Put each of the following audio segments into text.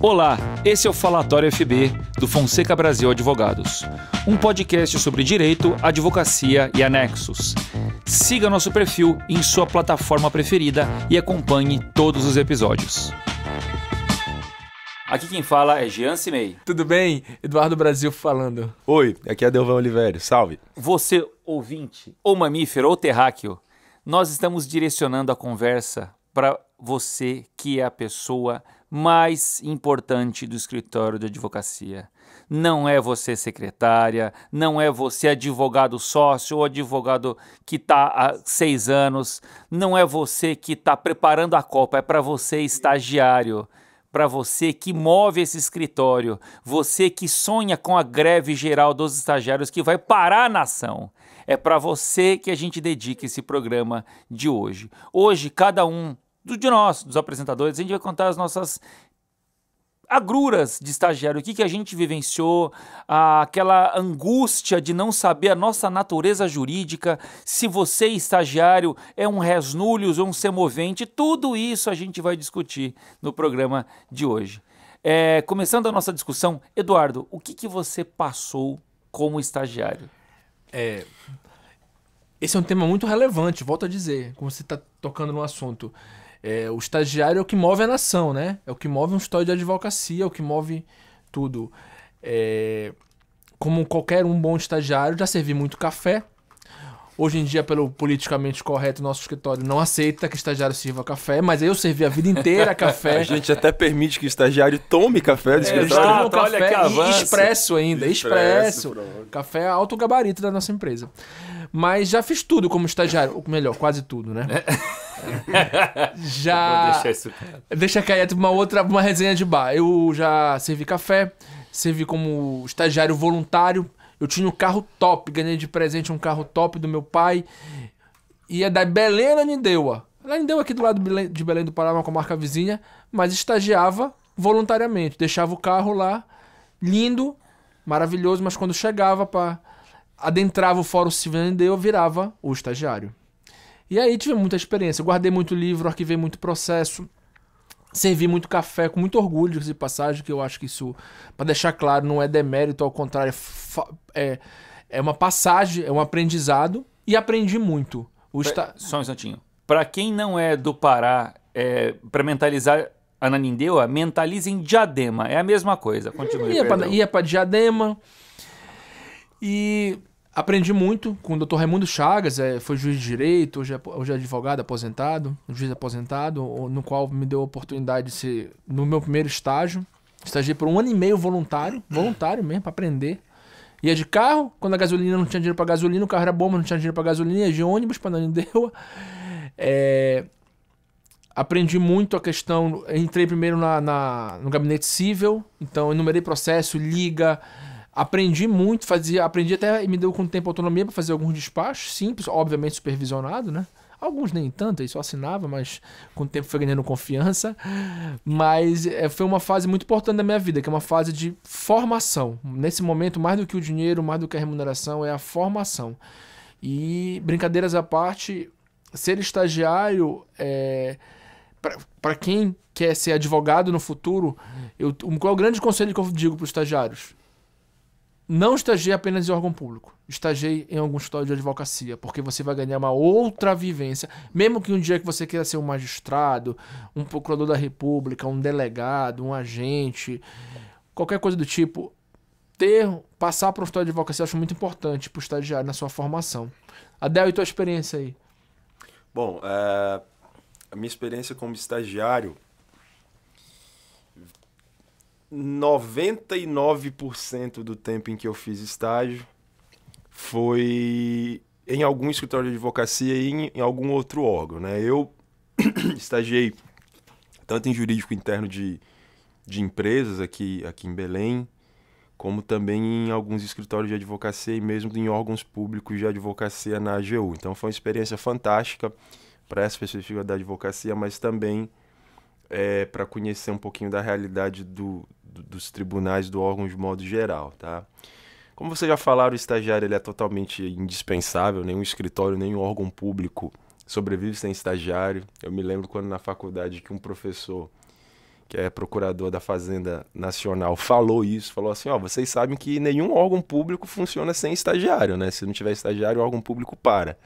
Olá, esse é o Falatório FB do Fonseca Brasil Advogados, um podcast sobre direito, advocacia e anexos. Siga nosso perfil em sua plataforma preferida e acompanhe todos os episódios. Aqui quem fala é Jean Cimei. Tudo bem? Eduardo Brasil falando. Oi, aqui é Delvão Oliveira. Salve. Você, ouvinte, ou mamífero, ou terráqueo, nós estamos direcionando a conversa para você que é a pessoa mais importante do escritório de advocacia. Não é você secretária, não é você advogado sócio ou advogado que está há seis anos, não é você que está preparando a Copa, é para você estagiário, para você que move esse escritório, você que sonha com a greve geral dos estagiários que vai parar a nação. É para você que a gente dedica esse programa de hoje. Hoje, cada um do, de nós, dos apresentadores. A gente vai contar as nossas agruras de estagiário, o que, que a gente vivenciou, aquela angústia de não saber a nossa natureza jurídica, se você, é estagiário, é um resnulhos ou um semovente, tudo isso a gente vai discutir no programa de hoje. É, começando a nossa discussão, Eduardo, o que, que você passou como estagiário? É, esse é um tema muito relevante, volto a dizer, como você está tocando no assunto. É, o estagiário é o que move a nação, né? É o que move um histórico de advocacia, é o que move tudo. É, como qualquer um bom estagiário, já servi muito café. Hoje em dia, pelo politicamente correto, nosso escritório não aceita que estagiário sirva café, mas eu servi a vida inteira café. a gente até permite que o estagiário tome café do é, escritório. Exato, café olha que avanço. expresso ainda, expresso. expresso. Café é alto gabarito da nossa empresa. Mas já fiz tudo como estagiário, ou melhor, quase tudo, né? É. já. isso... Deixa cair uma outra, uma resenha de bar. Eu já servi café, servi como estagiário voluntário. Eu tinha um carro top, ganhei de presente um carro top do meu pai. ia é da Belém a Ela é Nindeua aqui do lado de Belém do Pará, uma comarca vizinha, mas estagiava voluntariamente. Deixava o carro lá, lindo, maravilhoso, mas quando chegava para adentrava o Fórum Civil Nindeua, virava o estagiário. E aí tive muita experiência. Guardei muito livro, arquivei muito processo. Servi muito café com muito orgulho de passagem, que eu acho que isso, para deixar claro, não é demérito, ao contrário, é, é, é uma passagem, é um aprendizado e aprendi muito. O esta... Só um instantinho. Para quem não é do Pará, é, para mentalizar Ananindeua, mentalize em Diadema. É a mesma coisa. Continue. Ia para Diadema. E Aprendi muito com o Dr. Raimundo Chagas, é, foi juiz de direito, hoje é, hoje é advogado aposentado, juiz aposentado, no qual me deu a oportunidade de ser, no meu primeiro estágio, estagiei por um ano e meio voluntário, voluntário mesmo, para aprender. Ia de carro, quando a gasolina não tinha dinheiro para gasolina, o carro era bom, mas não tinha dinheiro para gasolina, ia de ônibus para Nanindeua. É, aprendi muito a questão, entrei primeiro na, na no gabinete civil, então enumerei processo, liga, Aprendi muito, fazia, aprendi até me deu com o tempo autonomia para fazer alguns despachos simples, obviamente supervisionado, né? Alguns nem tanto, aí só assinava, mas com o tempo foi ganhando confiança. Mas é, foi uma fase muito importante da minha vida, que é uma fase de formação. Nesse momento, mais do que o dinheiro, mais do que a remuneração, é a formação. E, brincadeiras à parte, ser estagiário, é, para quem quer ser advogado no futuro, eu, qual é o grande conselho que eu digo para os estagiários? Não estagiei apenas em órgão público. Estagiei em algum escritório de advocacia, porque você vai ganhar uma outra vivência. Mesmo que um dia que você queira ser um magistrado, um procurador da república, um delegado, um agente, qualquer coisa do tipo, ter, passar para o escritório de advocacia eu acho muito importante para o estagiário na sua formação. Adel, e tua experiência aí? Bom, é... a minha experiência como estagiário 99% do tempo em que eu fiz estágio foi em algum escritório de advocacia e em, em algum outro órgão. Né? Eu estagiei tanto em jurídico interno de, de empresas aqui, aqui em Belém, como também em alguns escritórios de advocacia e mesmo em órgãos públicos de advocacia na AGU. Então foi uma experiência fantástica para essa perspectiva da advocacia, mas também é, eh, para conhecer um pouquinho da realidade do, dos tribunais do órgão de modo geral, tá? Como vocês já falaram, o estagiário ele é totalmente indispensável, nenhum escritório, nenhum órgão público sobrevive sem estagiário. Eu me lembro quando na faculdade que um professor que é procurador da Fazenda Nacional, falou isso, falou assim, ó, vocês sabem que nenhum órgão público funciona sem estagiário, né? Se não tiver estagiário, o órgão público para.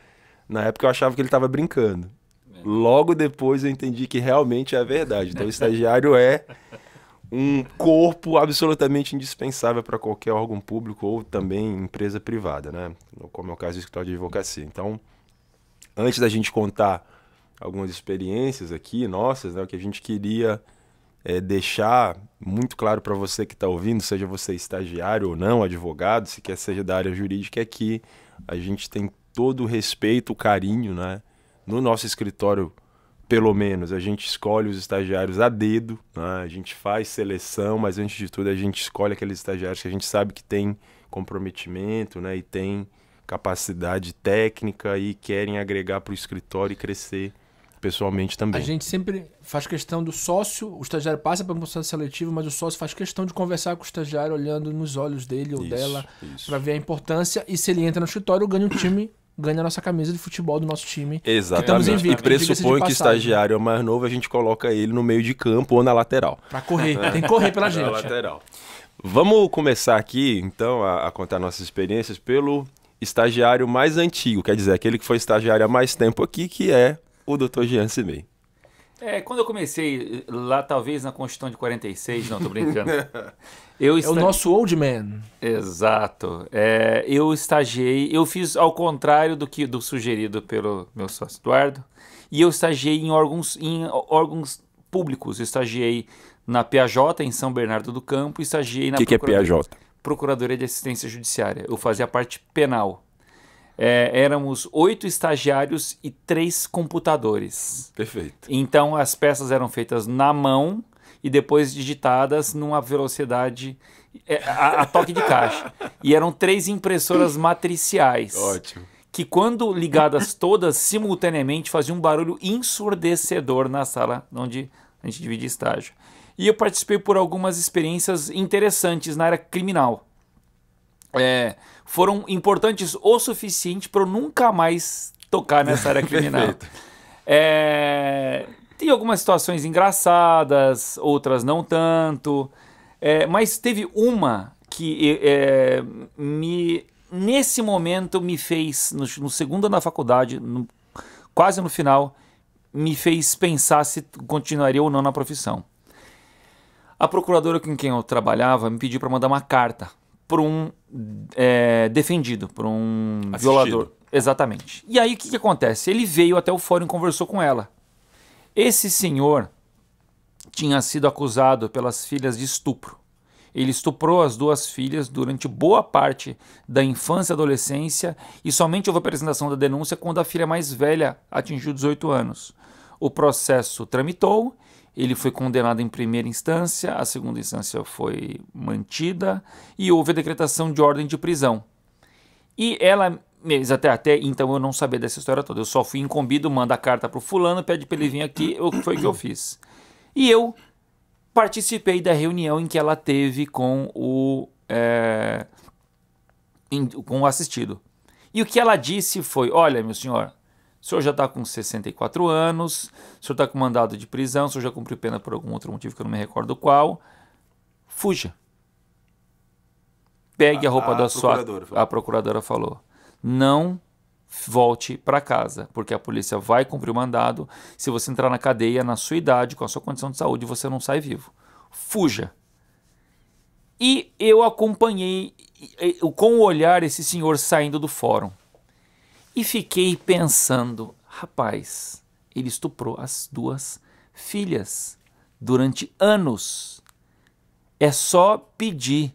Na época eu achava que ele estava brincando. É. Logo depois eu entendi que realmente é a verdade. Então o estagiário é um corpo absolutamente indispensável para qualquer órgão público ou também empresa privada, né? Como é o caso do escritório de advocacia. Então, antes da gente contar algumas experiências aqui nossas, né, o que a gente queria é, deixar muito claro para você que está ouvindo, seja você estagiário ou não, advogado, se quer seja da área jurídica, é que a gente tem todo o respeito, o carinho, né? No nosso escritório pelo menos, a gente escolhe os estagiários a dedo, né? a gente faz seleção, mas antes de tudo a gente escolhe aqueles estagiários que a gente sabe que tem comprometimento né? e tem capacidade técnica e querem agregar para o escritório e crescer pessoalmente também. A gente sempre faz questão do sócio, o estagiário passa para um processo seletivo, mas o sócio faz questão de conversar com o estagiário olhando nos olhos dele ou isso, dela para ver a importância e se ele entra no escritório ganha um time ganha a nossa camisa de futebol do nosso time. Exatamente. e pressupõe que o estagiário é mais novo, a gente coloca ele no meio de campo ou na lateral. Para correr, tem que correr pela gente. Na lateral. Vamos começar aqui, então, a, a, contar nossas experiências pelo estagiário mais antigo, quer dizer, aquele que foi estagiário há mais tempo aqui, que é o Dr. Jean Simei. É, quando eu comecei eh, lá, talvez na Constituição de 46, não, tô brincando. Eu É o nosso old man. Exato. É, eu estagiei, eu fiz ao contrário do que do sugerido pelo meu sócio Eduardo, e eu estagiei em órgãos, em órgãos públicos. Eu estagiei na PAJ, em São Bernardo do Campo, e estagiei na que Procuradoria, que é PAJ? Procuradoria de Assistência Judiciária. Eu fazia a parte penal é, éramos oito estagiários e três computadores. Perfeito. Então as peças eram feitas na mão e depois digitadas numa velocidade é, a, a toque de caixa. e eram três impressoras matriciais. Ótimo que quando ligadas todas simultaneamente faziam um barulho ensurdecedor na sala onde a gente dividia estágio. E eu participei por algumas experiências interessantes na área criminal. É, foram importantes o suficiente para eu nunca mais tocar nessa área criminal. é, tem algumas situações engraçadas, outras não tanto, é, mas teve uma que é, é, me nesse momento me fez no, no segundo ano da faculdade, no, quase no final, me fez pensar se continuaria ou não na profissão. A procuradora com quem eu trabalhava me pediu para mandar uma carta por um é, defendido, por um Assistido. violador. Exatamente. E aí o que, que acontece? Ele veio até o fórum e conversou com ela. Esse senhor tinha sido acusado pelas filhas de estupro. Ele estuprou as duas filhas durante boa parte da infância e adolescência e somente houve apresentação da denúncia quando a filha mais velha atingiu 18 anos. O processo tramitou ele foi condenado em primeira instância, a segunda instância foi mantida e houve a decretação de ordem de prisão. E ela, até, até então eu não sabia dessa história toda, eu só fui incumbido, manda a carta para o fulano, pede para ele vir aqui, o que foi que eu fiz. E eu participei da reunião em que ela teve com o, é, com o assistido. E o que ela disse foi: Olha, meu senhor, o senhor já está com 64 anos, o senhor está com mandado de prisão, o senhor já cumpriu pena por algum outro motivo que eu não me recordo qual. Fuja. Pegue a, a roupa a da sua. A procuradora falou. Não volte para casa, porque a polícia vai cumprir o mandado. Se você entrar na cadeia, na sua idade, com a sua condição de saúde, você não sai vivo. Fuja. E eu acompanhei com o olhar esse senhor saindo do fórum. E fiquei pensando, rapaz, ele estuprou as duas filhas durante anos. É só pedir.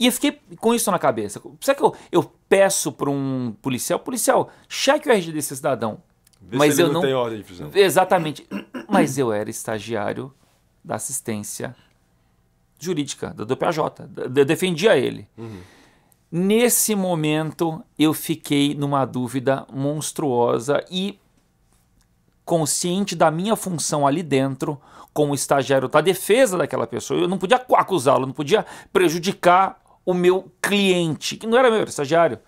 E eu fiquei com isso na cabeça. Será que eu, eu peço para um policial? Policial, cheque o RG desse cidadão. Vê mas eu não, tem ordem de prisão. Exatamente. mas eu era estagiário da assistência jurídica, da DPAJ. Eu defendia ele. Uhum. Nesse momento eu fiquei numa dúvida monstruosa e consciente da minha função ali dentro, como estagiário da tá defesa daquela pessoa, eu não podia acusá-lo, não podia prejudicar o meu cliente, que não era meu era estagiário.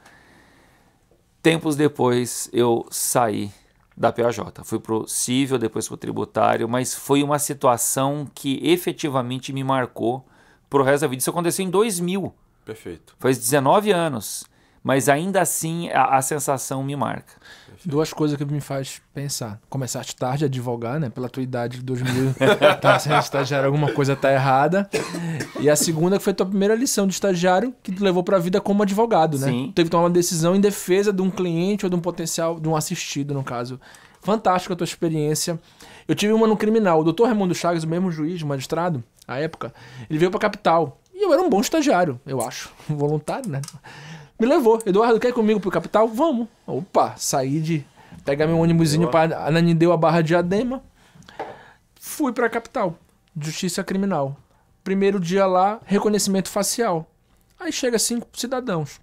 Tempos depois eu saí da PAJ, fui para o civil, depois para o tributário, mas foi uma situação que efetivamente me marcou pro resto da vida. Isso aconteceu em 2000. Perfeito. Faz 19 anos, mas ainda assim a, a sensação me marca. Perfeito. Duas coisas que me faz pensar. Começaste tarde a advogar, né? Pela tua idade de 2000, tá sendo estagiário, alguma coisa tá errada. E a segunda que foi a tua primeira lição de estagiário que te levou para a vida como advogado, né? Sim. Teve que tomar uma decisão em defesa de um cliente ou de um potencial, de um assistido, no caso. Fantástica a tua experiência. Eu tive uma no criminal. O doutor Raimundo Chagas, o mesmo juiz, magistrado, à época, ele veio para capital e eu era um bom estagiário, eu acho. voluntário, né? Me levou. Eduardo, quer ir comigo pro capital? Vamos. Opa, saí de. Pegar meu ônibusinho para Ananindeu a Barra de Adema. Fui pra capital. Justiça criminal. Primeiro dia lá, reconhecimento facial. Aí chega cinco cidadãos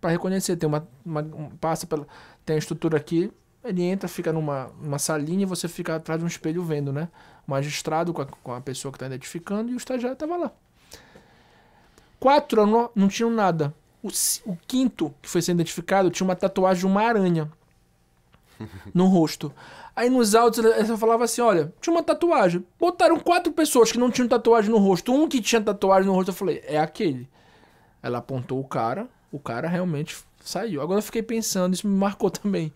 para reconhecer. Tem uma, uma um, passa pela tem a estrutura aqui. Ele entra, fica numa, uma salinha e você fica atrás de um espelho vendo, né? O magistrado com a, com a pessoa que está identificando e o estagiário tava lá. Quatro não, não tinham nada. O, o quinto, que foi sendo identificado, tinha uma tatuagem de uma aranha no rosto. Aí nos autos ela falava assim: olha, tinha uma tatuagem. Botaram quatro pessoas que não tinham tatuagem no rosto. Um que tinha tatuagem no rosto, eu falei: é aquele. Ela apontou o cara, o cara realmente saiu. Agora eu fiquei pensando, isso me marcou também.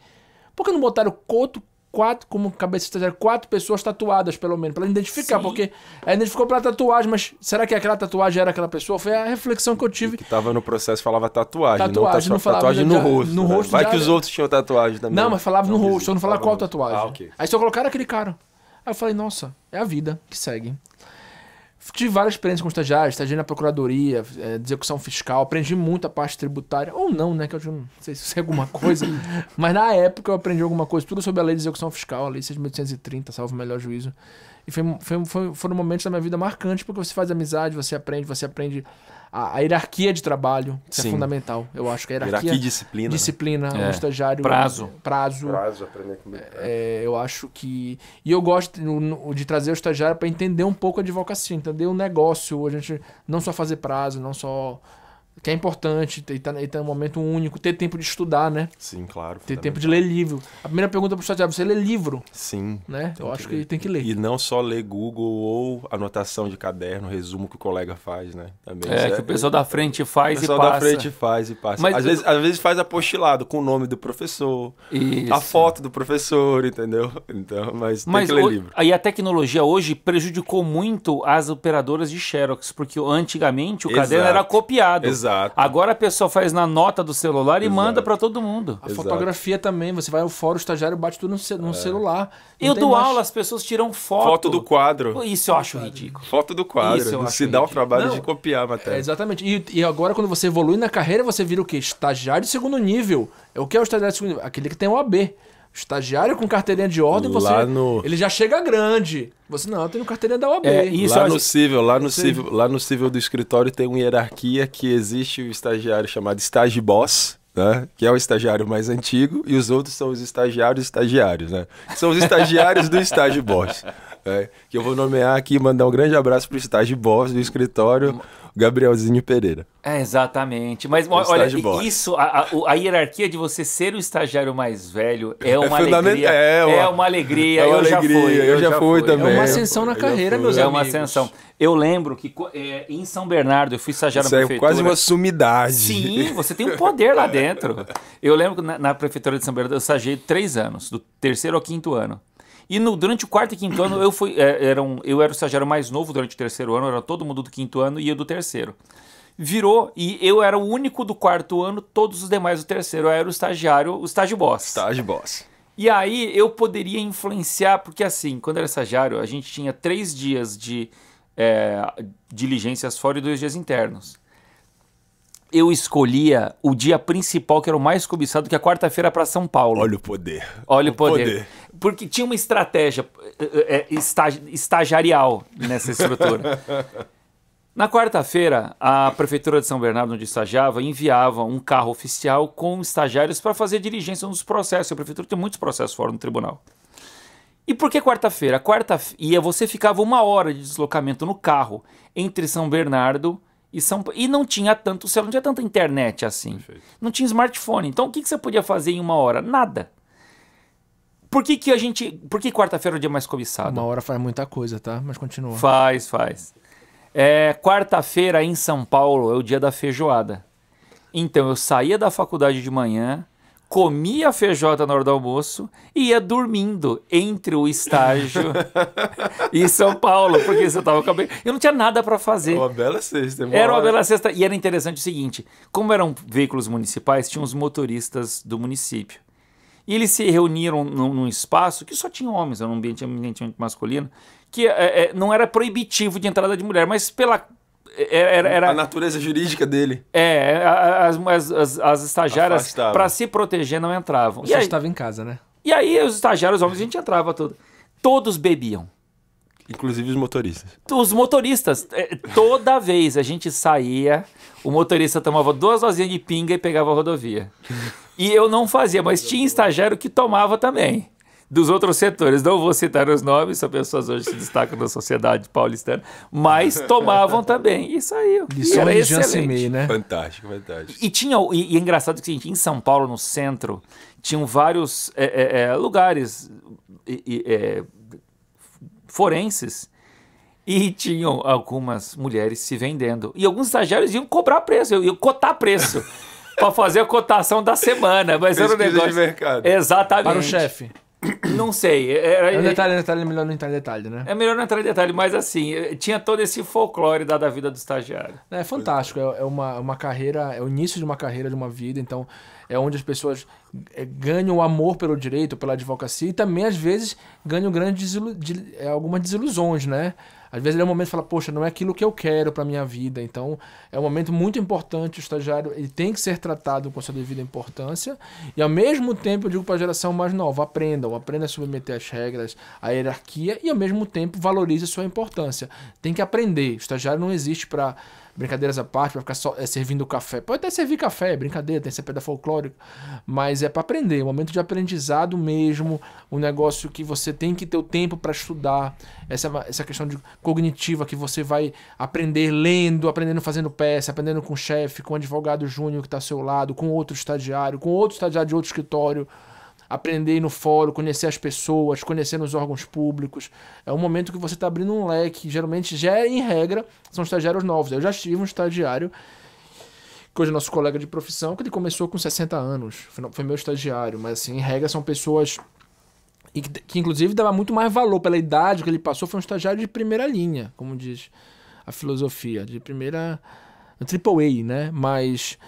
Por que não botaram outro, quatro, como cabeça quatro pessoas tatuadas, pelo menos, para identificar, Sim. porque ela identificou pela tatuagem, mas será que aquela tatuagem era aquela pessoa? Foi a reflexão que eu tive. E que tava no processo falava tatuagem, tatuagem não, tatu... não tatuagem no, já, rosto, no né? rosto. Vai já... que os outros tinham tatuagem também. Não, mas falava não no rosto, eu não falava, qual ah, tatuagem. Ah, okay. Aí só colocaram aquele cara. Aí eu falei, nossa, é a vida que segue. Tive várias experiências com estagiários, estagiário na procuradoria, é, execução fiscal, aprendi muito a parte tributária, ou não, né? Que eu não sei se isso é alguma coisa, mas na época eu aprendi alguma coisa, tudo sobre a lei de execução fiscal, a lei 6.830, salvo o melhor juízo. E foi, foi, foi, foram momentos da minha vida marcantes, porque você faz amizade, você aprende, você aprende a, a hierarquia de trabalho é fundamental. Eu acho que a hierarquia, hierarquia disciplina, disciplina, né? é. estagiário, prazo, prazo, prazo aprender com é, é, Eu acho que e eu gosto de, de trazer o estagiário para entender um pouco a advocacia, entender o negócio. A gente não só fazer prazo, não só que é importante, e tá, e tá num momento único, ter tempo de estudar, né? Sim, claro. Ter tempo de ler livro. A primeira pergunta pro Chateado, você lê livro? Sim. Né? Eu acho que tem que ler. E não só ler Google ou anotação de caderno, resumo que o colega faz, né? Também. É, é que o pessoal é, da frente faz e passa. O pessoal da frente faz e passa. Mas às, eu... vezes, às vezes faz apostilado com o nome do professor, Isso. a foto do professor, entendeu? Então, mas, mas tem que ler o... livro. E a tecnologia hoje prejudicou muito as operadoras de Xerox, porque antigamente o Exato. caderno era copiado. Exato. Exato. Agora a pessoa faz na nota do celular e Exato. manda para todo mundo. A Exato. fotografia também, você vai ao fórum, o estagiário bate tudo no, no é. celular. e eu dou mais... aula, as pessoas tiram foto. Foto do quadro. Isso eu acho ridículo. Foto do quadro. se dá o trabalho Não, de copiar a matéria. É, exatamente. E, e, agora quando você evolui na carreira, você vira o quê? Estagiário de segundo nível. É o que é o estagiário de segundo nível? Aquele que tem o AB. Estagiário com carteirinha de ordem, lá você. No... Ele já chega grande. Você não, eu tenho carteirinha da OAB. É, isso, lá, no civil, lá, no civil, lá no civil do escritório tem uma hierarquia que existe o estagiário chamado estágio boss. Né? Que é o estagiário mais antigo, e os outros são os estagiários estagiários, né? São os estagiários do estágio boss. Né? Que eu vou nomear aqui mandar um grande abraço para o estágio boss do escritório. Gabrielzinho Pereira. É, exatamente. Mas o olha, isso, a, a, a, hierarquia de você ser o estagiário mais velho é, é uma é alegria. É uma, é uma alegria. É uma eu alegria, já fui. Eu, eu já, já fui, fui também. É uma ascensão na carreira, meus amigos. É uma ascensão. Eu lembro que é, em São Bernardo eu fui estagiário Isso na prefeitura. É quase uma sumidade. Sim, você tem um poder lá dentro. Eu lembro que na, na prefeitura de São Bernardo eu estagiei três anos, do terceiro ao quinto ano. E no, durante o quarto e quinto ano, eu, fui, é, era um, eu era o estagiário mais novo durante o terceiro ano, era todo mundo do quinto ano e eu do terceiro. Virou e eu era o único do quarto ano, todos os demais do terceiro. Eu era o estagiário, o estágio boss. Estágio boss. E aí eu poderia influenciar, porque assim, quando era estagiário, a gente tinha três dias de é, diligências fora e dois dias internos eu escolhia o dia principal que era o mais cobiçado, que é a quarta-feira para São Paulo. Olha o poder. Olha o poder. poder. Porque tinha uma estratégia é, eh, eh, eh, estagi estagiarial nessa estrutura. Na quarta-feira, a Prefeitura de São Bernardo, onde estagiava, enviava um carro oficial com estagiários para fazer diligência nos processos. A Prefeitura tem muitos processos fora do tribunal. E por que quarta-feira? Quarta e você ficava uma hora de deslocamento no carro entre São Bernardo e, São... e não tinha tanto celular, não tinha tanta internet assim. Perfeito. Não tinha smartphone. Então o que, que você podia fazer em uma hora? Nada. Por que, que a gente. Por que quarta-feira é o dia mais cobiçado? Uma hora faz muita coisa, tá? Mas continua. Faz, faz. É, quarta-feira em São Paulo é o dia da feijoada. Então eu saía da faculdade de manhã, comia feijoada na hora do almoço e ia dormindo entre o estágio e São Paulo, porque você tava com eu não tinha nada para fazer. Uma bela sexta. Uma era uma hora. bela sexta e era interessante o seguinte, como eram veículos municipais, tinham os motoristas do município. E eles se reuniram num, num espaço que só tinha homens, era um ambiente eminentemente masculino, que é, é, não era proibitivo de entrada de mulher, mas pela é, é, era, hum, era, a natureza jurídica dele. É, as, as, as, as estagiárias, para se proteger, não entravam. Você e aí, estava em casa, né? E aí os estagiários, os homens, a gente entrava tudo. Todos bebiam. Inclusive os motoristas. Os motoristas. É, toda vez a gente saía, o motorista tomava duas dosinhas de pinga e pegava a rodovia. E eu não fazia, mas tinha estagiário que tomava também dos outros setores. Não vou citar os nomes, são pessoas hoje que se destacam na sociedade paulistana, mas tomavam também. Isso aí. Isso era excelente. Meio, né? Fantástico, fantástico. E tinha e, e é engraçado que em São Paulo, no centro, tinham vários é, é, é lugares é, forenses e tinham algumas mulheres se vendendo. E alguns estagiários iam cobrar preço, iam cotar preço. para fazer a cotação da semana, mas Pesquisa era um negócio. De mercado. Exatamente. Para o chefe. Não sei. É, é, é Era, é um detalhe, detalhe, melhor não entrar em detalhe, né? É melhor não entrar em detalhe, mas assim, tinha todo esse folclore da, da vida do estagiário. É fantástico, é, é uma, uma carreira, é o início de uma carreira, de uma vida, então é onde as pessoas ganham o amor pelo direito, pela advocacia e também, às vezes, ganham grandes desilu de, algumas desilusões, né? Às vezes ele é um momento que fala, poxa, não é aquilo que eu quero para minha vida. Então, é um momento muito importante. O estagiário ele tem que ser tratado com a sua devida importância. E ao mesmo tempo, eu digo para a geração mais nova, aprendam, aprenda a submeter as regras, à hierarquia e ao mesmo tempo valorize a sua importância. Tem que aprender. O estagiário não existe para Brincadeiras à parte, pra ficar só é, servindo café. Pode até servir café, é brincadeira, tem que ser pedra folclórica, mas é para aprender, é um momento de aprendizado mesmo, um negócio que você tem que ter o tempo para estudar, essa, essa questão de cognitiva que você vai aprender lendo, aprendendo fazendo peça, aprendendo com o chefe, com o advogado júnior que está ao seu lado, com outro estagiário, com outro estagiário de outro escritório aprender no fórum, conhecer as pessoas, conhecer nos órgãos públicos. É um momento que você está abrindo um leque. Geralmente, já é, em regra, são estagiários novos. Eu já tive um estagiário, que hoje é nosso colega de profissão, que ele começou com 60 anos. Foi meu estagiário, mas assim, em regra, são pessoas que, que inclusive dava muito mais valor pela idade que ele passou. Foi um estagiário de primeira linha, como diz a filosofia, de primeira. Um triple A, né? Mas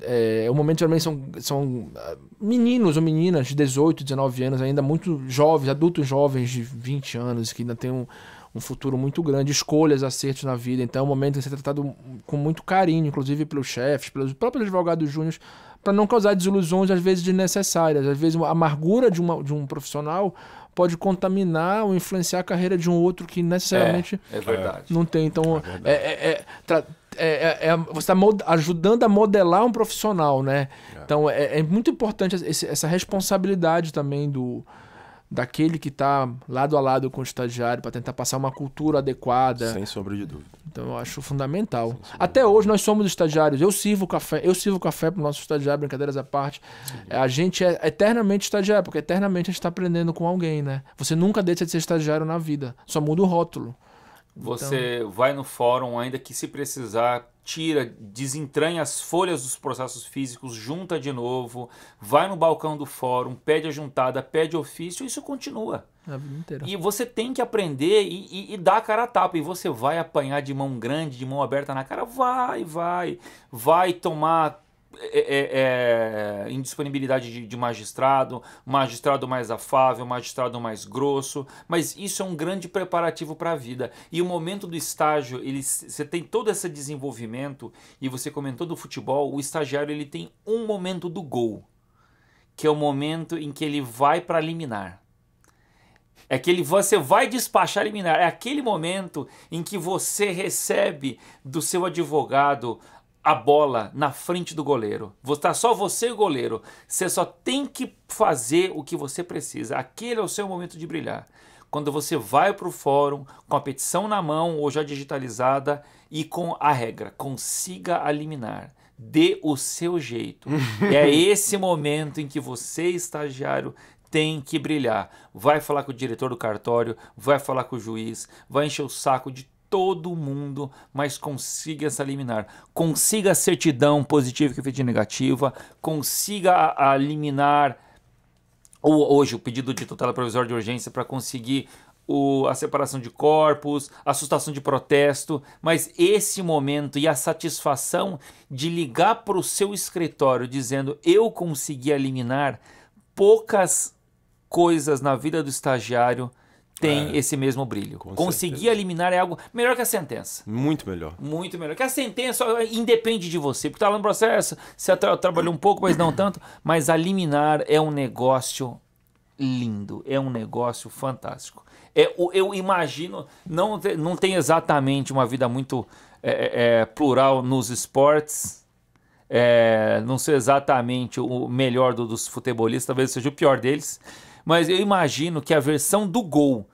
é, o momento geralmente são, são ah, meninos ou meninas de 18, 19 anos, ainda muito jovens, adultos jovens de 20 anos, que ainda tem um, um futuro muito grande, escolhas, acertos na vida. Então é um momento que ser tratado com muito carinho, inclusive pelos chefes, pelos próprios advogados júnior, para não causar desilusões às vezes desnecessárias. Às vezes a amargura de, uma, de um profissional pode contaminar ou influenciar a carreira de um outro que necessariamente é, é não tem. Então, é, é, é, é é, é, é, você está ajudando a modelar um profissional, né? É. Então é, é muito importante esse, essa responsabilidade também do daquele que está lado a lado com o estagiário para tentar passar uma cultura adequada. Sem sombra de dúvida. Então eu acho fundamental. Até hoje nós somos estagiários. Eu sirvo café, eu sirvo café para o nosso estagiário, brincadeiras à parte. Sim. É, a gente é eternamente estagiário, porque eternamente a gente está aprendendo com alguém, né? Você nunca deixa de ser estagiário na vida, só muda o rótulo. Você então... vai no fórum, ainda que se precisar, tira, desentranha as folhas dos processos físicos, junta de novo, vai no balcão do fórum, pede a juntada, pede ofício, isso continua. A vida inteira. E você tem que aprender e, e, e dar a cara a tapa. E você vai apanhar de mão grande, de mão aberta na cara, vai, vai. Vai tomar é, é, é, indisponibilidade de, de, magistrado, magistrado mais afável, magistrado mais grosso, mas isso é um grande preparativo para a vida. E o momento do estágio, ele, você tem todo esse desenvolvimento, e você comentou do futebol, o estagiário ele tem um momento do gol, que é o momento em que ele vai para liminar. É que ele, você vai despachar liminar. É aquele momento em que você recebe do seu advogado a bola na frente do goleiro. Está só você e o goleiro. Você só tem que fazer o que você precisa. Aquele é o seu momento de brilhar. Quando você vai para o fórum com a petição na mão ou já digitalizada e com a regra, consiga eliminar. Dê o seu jeito. é esse momento em que você, estagiário, tem que brilhar. Vai falar com o diretor do cartório, vai falar com o juiz, vai encher o saco de todo mundo, mas consiga essa liminar. Consiga a certidão positiva que fez de negativa, consiga a, liminar hoje o pedido de tutela provisória de urgência para conseguir o, a separação de corpos, a de protesto, mas esse momento e a satisfação de ligar para o seu escritório dizendo eu consegui eliminar poucas coisas na vida do estagiário tem é. esse mesmo brilho. Com Conseguir certeza. eliminar é algo melhor que a sentença. Muito melhor. Muito melhor. Que a sentença independe de você, porque tá lá no processo, você tra trabalhou um pouco, mas não tanto. Mas a liminar é um negócio lindo, é um negócio fantástico. É, eu imagino, não, não tem exatamente uma vida muito é, é, é plural nos esportes. É, não sei exatamente o melhor do, dos futebolistas, talvez seja o pior deles mas eu imagino que a versão do gol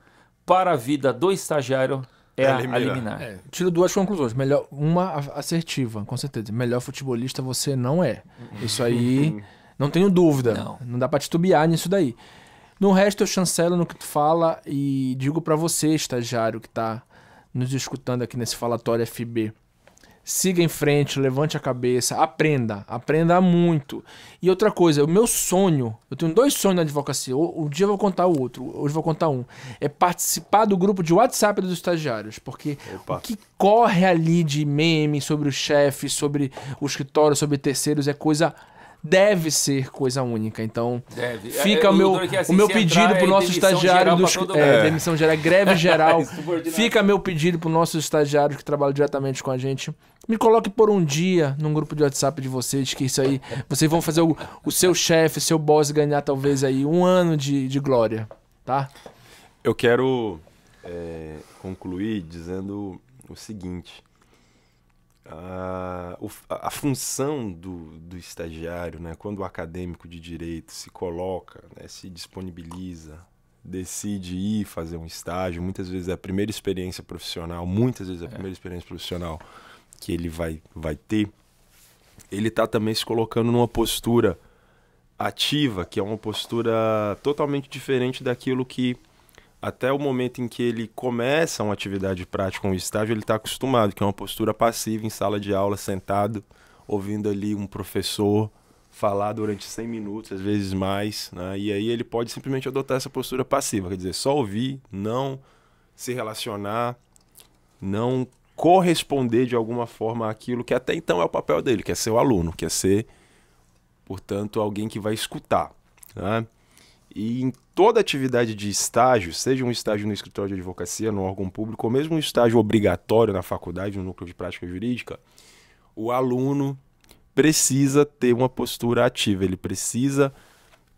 para a vida do estagiário é, eliminar. a liminar. É. Tiro duas conclusões. Melhor, uma assertiva, com certeza. Melhor futebolista você não é. Isso aí, não tenho dúvida. Não, não dá para titubear nisso daí. No resto, eu chancelo no que tu fala e digo para você, estagiário, que tá nos escutando aqui nesse falatório FB siga em frente, levante a cabeça, aprenda, aprenda muito. E outra coisa, o meu sonho, eu tenho dois sonhos na advocacia, um dia eu vou contar o outro, hoje eu vou contar um, é participar do grupo de WhatsApp dos estagiários, porque Opa. o que corre ali de meme sobre o chefe, sobre o escritório, sobre terceiros, é coisa deve ser coisa única. Então, deve. É, fica é, o meu, é assim, o meu pedido para o é nosso estagiário dos. É, demissão geral, greve geral. fica meu pedido para nosso estagiário que trabalha diretamente com a gente. Me coloque por um dia num grupo de WhatsApp de vocês, que isso aí. Vocês vão fazer o, o seu chefe, seu boss ganhar talvez aí um ano de, de glória, tá? Eu quero é, concluir dizendo o seguinte a, a função do, do estagiário, né, quando o acadêmico de direito se coloca, né, se disponibiliza, decide ir fazer um estágio, muitas vezes é a primeira experiência profissional, muitas vezes é a é. primeira experiência profissional que ele vai, vai ter, ele está também se colocando numa postura ativa, que é uma postura totalmente diferente daquilo que até o momento em que ele começa uma atividade prática, um estágio, ele está acostumado, que é uma postura passiva em sala de aula, sentado, ouvindo ali um professor falar durante 100 minutos, às vezes mais, né? e aí ele pode simplesmente adotar essa postura passiva, quer dizer, só ouvir, não se relacionar, não corresponder de alguma forma àquilo que até então é o papel dele, que é ser o aluno, que é ser, portanto, alguém que vai escutar. Né? E em toda atividade de estágio, seja um estágio no escritório de advocacia, no órgão público, ou mesmo um estágio obrigatório na faculdade, no núcleo de prática jurídica, o aluno precisa ter uma postura ativa, ele precisa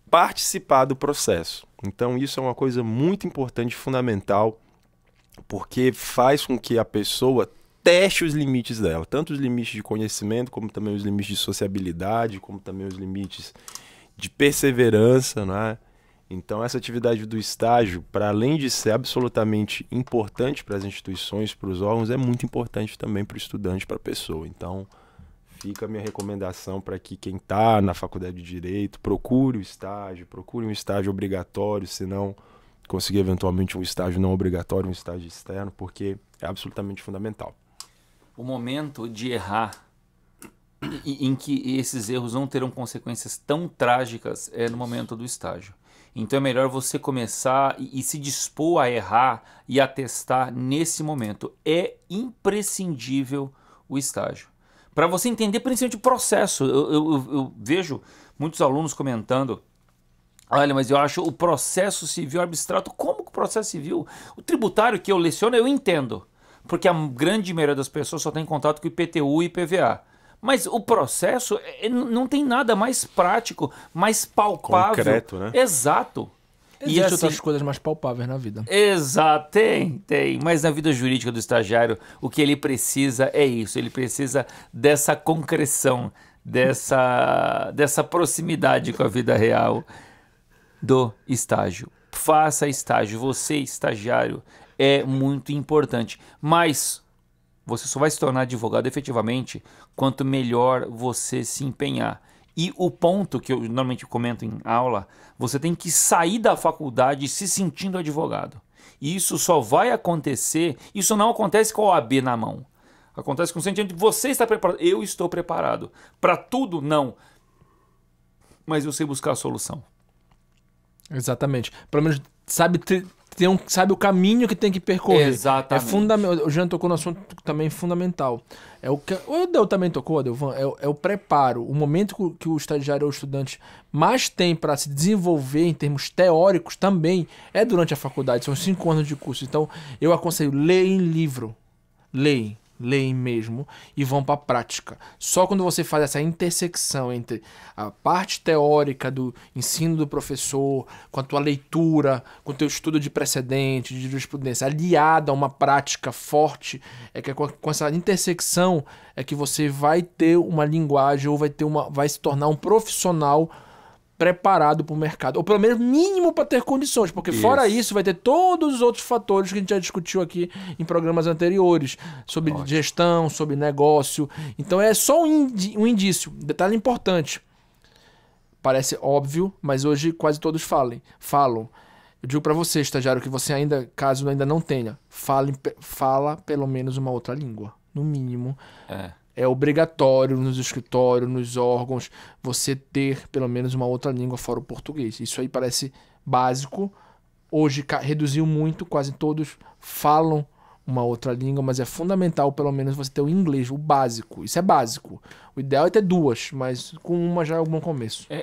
participar do processo. Então, isso é uma coisa muito importante, fundamental, porque faz com que a pessoa teste os limites dela, tanto os limites de conhecimento, como também os limites de sociabilidade, como também os limites de perseverança, não é? Então, essa atividade do estágio, para além de ser absolutamente importante para as instituições, para os órgãos, é muito importante também para o estudante, para a pessoa. Então, fica a minha recomendação para que quem está na faculdade de Direito procure o estágio, procure um estágio obrigatório, se não conseguir eventualmente um estágio não obrigatório, um estágio externo, porque é absolutamente fundamental. O momento de errar em que esses erros não terão consequências tão trágicas é no momento do estágio. Então é melhor você começar e, e se dispor a errar e a testar nesse momento. É imprescindível o estágio. Para você entender principalmente o processo. Eu, eu, eu vejo muitos alunos comentando. Olha, mas eu acho o processo civil abstrato. Como que o processo civil? O tributário que eu leciono, eu entendo. Porque a grande maioria das pessoas só tem contato com IPTU e IPVA. Mas o processo é, é não tem nada mais prático, mais palpável. Concreto, né? Exato. Existem e é assim, outras coisas mais palpáveis na vida. Exato, tem, tem. Mas na vida jurídica do estagiário, o que ele precisa é isso. Ele precisa dessa concreção, dessa, dessa proximidade com a vida real do estágio. Faça estágio. Você, estagiário, é muito importante. Mas você só vai se tornar advogado efetivamente quanto melhor você se empenhar. E o ponto que eu normalmente comento em aula, você tem que sair da faculdade se sentindo advogado. E isso só vai acontecer, isso não acontece com a OAB na mão. Acontece com o sentimento de você está preparado. Eu estou preparado. Para tudo, não. Mas eu sei buscar a solução. Exatamente. Pelo menos sabe tem um, sabe o caminho que tem que percorrer. É Exatamente. É fundamental. O Jean tocou no assunto também fundamental. É o que o também tocou, Adelvan. é, o, é o preparo, o momento que o estagiário ou é o estudante mais tem para se desenvolver em termos teóricos também é durante a faculdade. São cinco anos de curso. Então eu aconselho leem livro, leem leem mesmo e vão para a prática. Só quando você faz essa intersecção entre a parte teórica do ensino do professor, com a tua leitura, com o teu estudo de precedente, de jurisprudência, aliada a uma prática forte, é que com essa intersecção é que você vai ter uma linguagem ou vai ter uma vai se tornar um profissional preparado para o mercado, ou pelo menos mínimo para ter condições, porque isso. fora isso vai ter todos os outros fatores que a gente já discutiu aqui em programas anteriores, sobre Ótimo. gestão, sobre negócio. Então é só um, um indício, detalhe importante. Parece óbvio, mas hoje quase todos falem, falam. Eu digo para você, estagiário, que você ainda, caso ainda não tenha, fale, fala pelo menos uma outra língua, no mínimo. É é obrigatório nos escritórios, nos órgãos, você ter pelo menos uma outra língua fora o português. Isso aí parece básico. Hoje reduziu muito, quase todos falam uma outra língua, mas é fundamental pelo menos você ter o inglês, o básico. Isso é básico. O ideal é ter duas, mas com uma já é um bom começo. É,